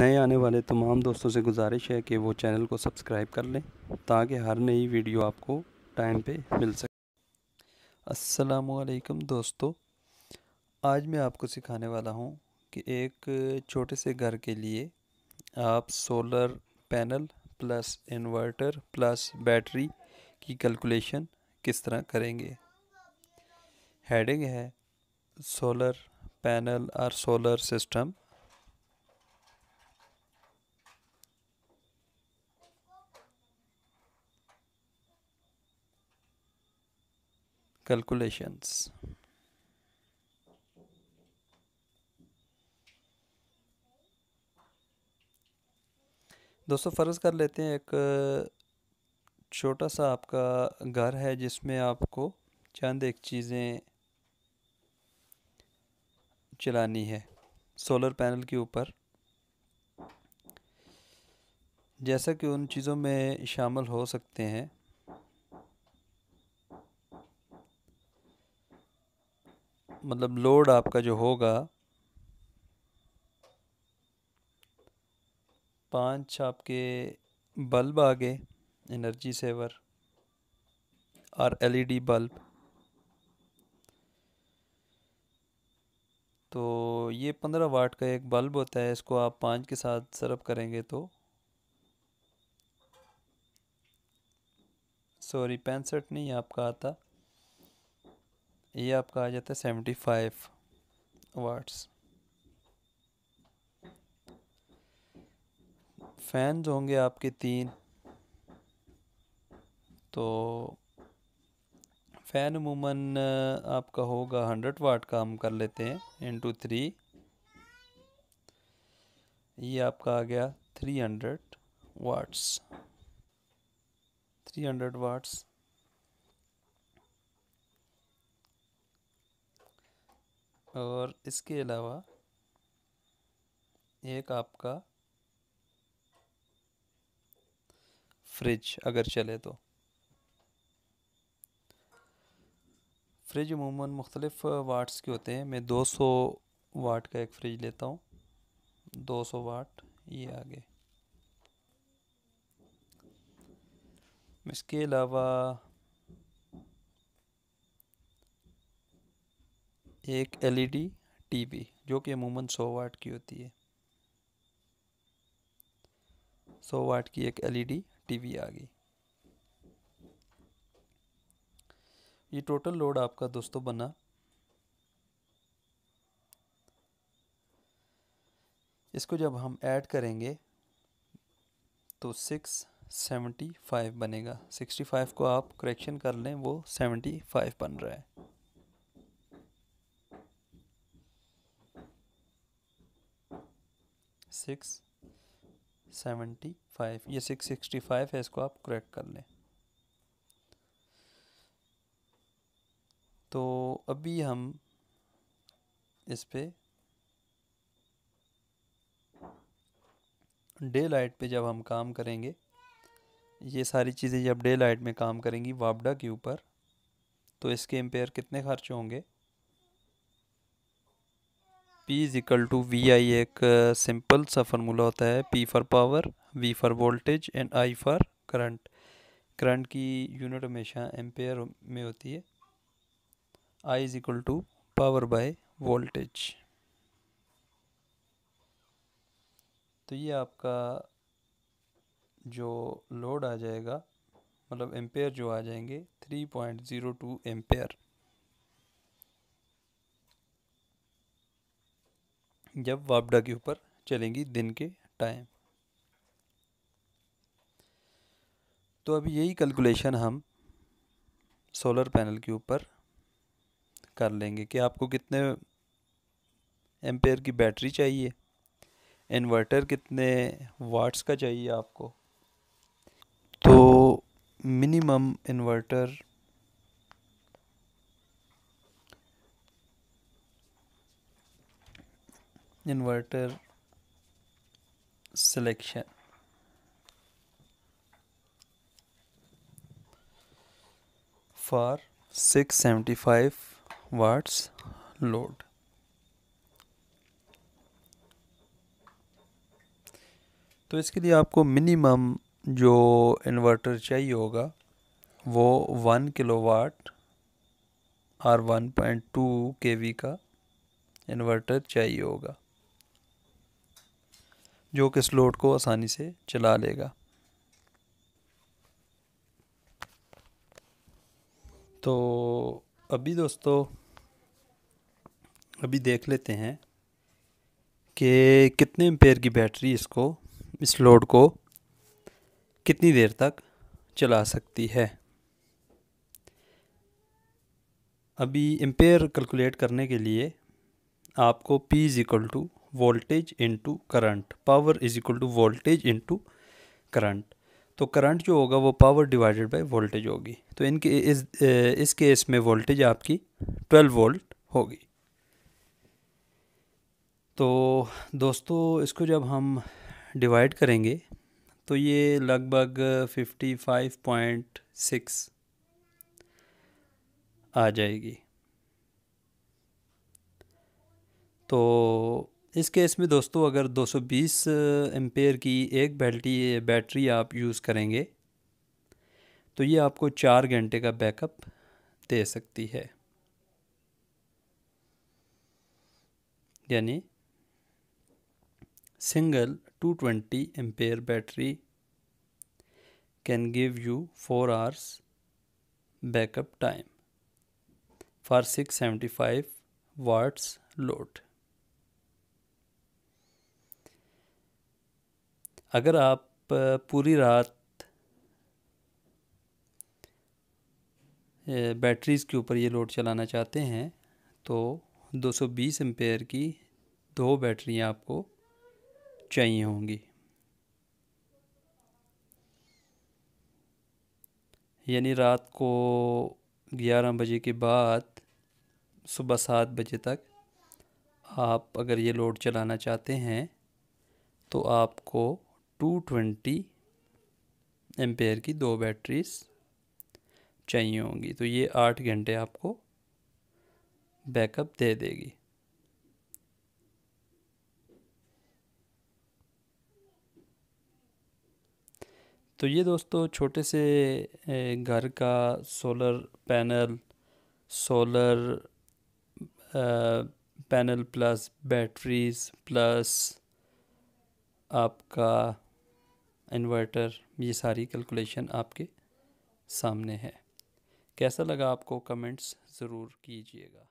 नए आने वाले तमाम दोस्तों से गुजारिश है कि वो चैनल को सब्सक्राइब कर लें ताकि हर नई वीडियो आपको टाइम पे मिल सके वालेकुम दोस्तों आज मैं आपको सिखाने वाला हूँ कि एक छोटे से घर के लिए आप solar panel plus inverter plus battery की कैलकुलेशन किस तरह करेंगे हेडिंग है सोलर पैनल और सोलर सिस्टम calculations दोस्तों फ़र्ज़ कर लेते हैं एक छोटा सा आपका घर है जिसमें आपको चंद एक चीज़ें चलानी है सोलर पैनल के ऊपर जैसा कि उन चीज़ों में शामिल हो सकते हैं मतलब लोड आपका जो होगा पांच आपके बल्ब आ गए एनर्जी सेवर और एलईडी बल्ब तो ये पंद्रह वाट का एक बल्ब होता है इसको आप पाँच के साथ सर्व करेंगे तो सॉरी पैंसठ नहीं आपका आता ये आपका आ जाता है सेवेंटी फाइव वाट्स फैन जो होंगे आपके तीन तो फ़ैन अमूमन आपका होगा हंड्रेड वाट का हम कर लेते हैं इंटू थ्री ये आपका आ गया three hundred watts three hundred watts और इसके अलावा एक आपका फ्रिज अगर चले तो फ्रिज अमूमन मुख्तलिफ वाट्स के होते हैं मैं 200 वाट का एक फ्रिज लेता हूँ 200 वाट ये आगे इसके अलावा एक एलईडी टीवी जो कि अमूमन 100 वाट की होती है 100 वाट की एक एलईडी टीवी आ गई ये टोटल लोड आपका दोस्तों बना इसको जब हम ऐड करेंगे तो सिक्स सेवेंटी फाइव बनेगा सिक्सटी फाइव को आप करेक्शन कर लें वो सेवेंटी फाइव बन रहा है सिक्स सेवेंटी फाइव ये सिक्स सिक्सटी फाइव है इसको आप क्रैक कर लें तो अभी हम इस पर डे लाइट पर जब हम काम करेंगे ये सारी चीज़ें जब डे लाइट में काम करेंगी वापडा के ऊपर तो इसके एम्पेयर कितने खर्च होंगे P is equal to V I एक सिंपल uh, सा फार्मूला होता है P for power V for voltage and I for current current की यूनिट हमेशा एम्पेयर में होती है I is equal to power by voltage तो ये आपका जो लोड आ जाएगा मतलब एम्पेयर जो आ जाएंगे three point zero two ampere जब वापडा के ऊपर चलेंगी दिन के टाइम तो अब यही कैलकुलेशन हम सोलर पैनल के ऊपर कर लेंगे कि आपको कितने एम्पेयर की बैटरी चाहिए इन्वर्टर कितने वाट्स का चाहिए आपको तो minimum inverter inverter selection for 675 watts load तो इसके लिए आपको मिनिमम जो इन्वर्टर चाहिए होगा वो वन किलोवाट और one point two K V का इन्वर्टर चाहिए होगा जो कि इस लोड को आसानी से चला लेगा तो अभी दोस्तों अभी देख लेते हैं कि कितने एम्पेयर की बैटरी इसको इस लोड को कितनी देर तक चला सकती है अभी एम्पेयर कैलकुलेट करने के लिए आपको P is equal to voltage into current power is equal to voltage into current तो करंट जो होगा वो पावर डिवाइडेड बाय वोल्टेज होगी तो इनके इस इस केस में वोल्टेज आपकी 12 वोल्ट होगी तो दोस्तों इसको जब हम डिवाइड करेंगे तो ये लगभग 55.6 आ जाएगी तो इस केस में दोस्तों अगर 220 सौ की एक बैटरी बैटरी आप यूज़ करेंगे तो ये आपको चार घंटे का बैकअप दे सकती है यानी single 220 twenty battery can give you four hours backup time for 675 watts load अगर आप पूरी रात बैटरीज़ के ऊपर ये लोड चलाना चाहते हैं तो 220 एम्पेयर की दो बैटरियाँ आपको चाहिए होंगी यानी रात को 11 बजे के बाद सुबह सात बजे तक आप अगर ये लोड चलाना चाहते हैं तो आपको टू ट्वेंटी एम्पेयर की दो बैटरीज चाहिए होंगी तो ये आठ घंटे आपको बैकअप दे देगी तो ये दोस्तों छोटे से घर का solar panel solar panel plus batteries plus आपका इन्वर्टर ये सारी कैलकुलेशन आपके सामने है कैसा लगा आपको कमेंट्स ज़रूर कीजिएगा